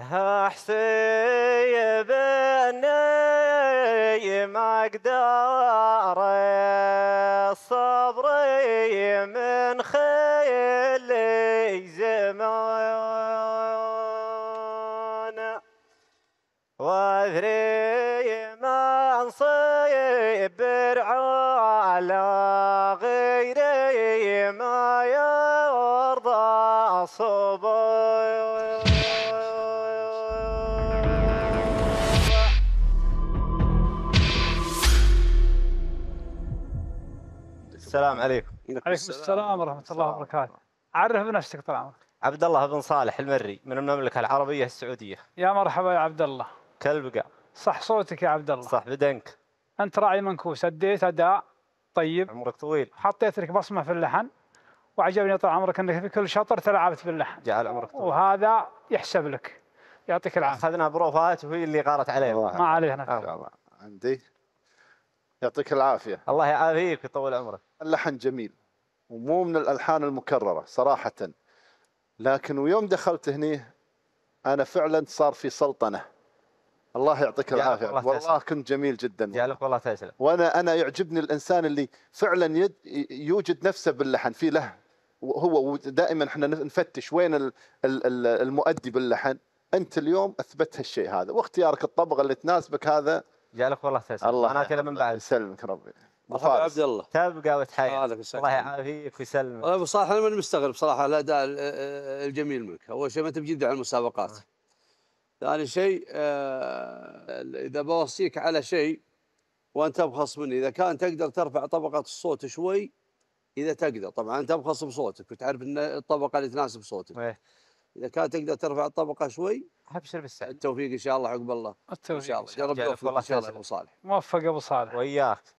احسي باني مقدار الصبر من خيلي زمان واثري ما صبر على غيري ما يرضى صبر السلام عليكم. عليكم السلام ورحمة الله وبركاته. عرف بنفسك طال عمرك. عبد الله بن صالح المري من المملكة العربية السعودية. يا مرحبا يا عبد الله. كلبقة. صح صوتك يا عبد الله. صح بدنك. أنت راعي منكوس أديت أداء طيب. عمرك طويل. حطيت لك بصمة في اللحن وعجبني طال عمرك أنك في كل شطر تلعبت باللحن. جعل عمرك طويل. وهذا يحسب لك. يعطيك العافية. أخذنا بروفات وهي اللي غارت عليه. ما عليه نفس. عندي يعطيك العافية الله يعافيك ويطول عمرك اللحن جميل ومو من الألحان المكررة صراحة لكن ويوم دخلت هني أنا فعلا صار في سلطنة الله يعطيك العافية والله, تسلم. كنت جميل جدا جعلك والله تسلم وأنا أنا يعجبني الإنسان اللي فعلا يد يوجد نفسه باللحن في له هو دائما احنا نفتش وين المؤدي باللحن انت اليوم اثبت هالشيء هذا واختيارك الطبقه اللي تناسبك هذا جعلك والله تسلم الله انا كذا من بعد يسلمك ربي مرحبا عبد الله تبقى وتحيا الله يعافيك ويسلمك والله صالح انا ماني مستغرب صراحه الاداء الجميل منك اول شيء ما انت بجد على المسابقات آه. ثاني شيء آه اذا بوصيك على شيء وانت ابخص مني اذا كان تقدر ترفع طبقه الصوت شوي اذا تقدر طبعا انت ابخص بصوتك وتعرف ان الطبقه اللي تناسب صوتك إيه. اذا كان تقدر ترفع الطبقه شوي ابشر بالسعد التوفيق ان شاء الله عقب الله التوفيق ان شاء الله يا رب يوفقك ان شاء الله ابو صالح موفق ابو صالح وياك